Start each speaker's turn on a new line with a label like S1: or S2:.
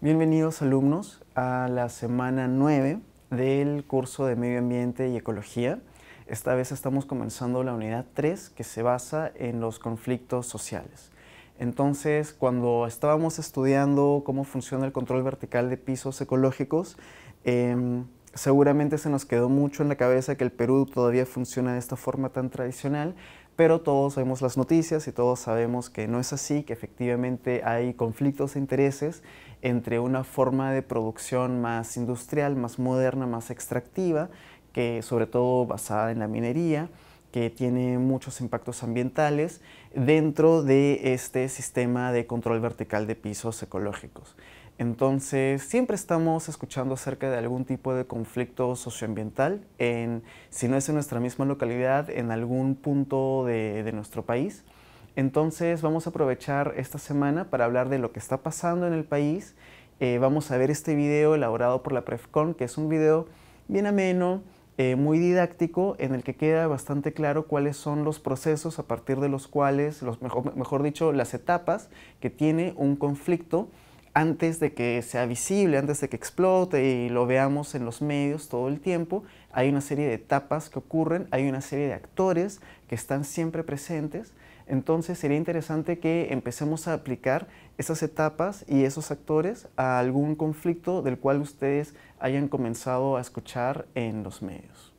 S1: Bienvenidos alumnos a la semana 9 del curso de Medio Ambiente y Ecología. Esta vez estamos comenzando la unidad 3 que se basa en los conflictos sociales. Entonces, cuando estábamos estudiando cómo funciona el control vertical de pisos ecológicos, em, seguramente se nos quedó mucho en la cabeza que el Perú todavía funciona de esta forma tan tradicional, pero todos vemos las noticias y todos sabemos que no es así, que efectivamente hay conflictos de intereses entre una forma de producción más industrial, más moderna, más extractiva, que sobre todo basada en la minería, que tiene muchos impactos ambientales dentro de este sistema de control vertical de pisos ecológicos. Entonces, siempre estamos escuchando acerca de algún tipo de conflicto socioambiental, en, si no es en nuestra misma localidad, en algún punto de, nuestro país. Entonces, vamos a aprovechar esta semana para hablar de lo que está pasando en el país. Eh, vamos a ver este video elaborado por la PrefCon, que es un video bien ameno, eh, muy didáctico en el que queda bastante claro cuáles son los procesos a partir de los cuales, mejor, dicho, las etapas que tiene un conflicto antes de que sea visible, antes de que explote y lo veamos en los medios todo el tiempo, hay una serie de etapas que ocurren, hay una serie de actores que están siempre presentes. Entonces sería interesante que empecemos a aplicar esas etapas y esos actores a algún conflicto del cual ustedes hayan comenzado a escuchar en los medios.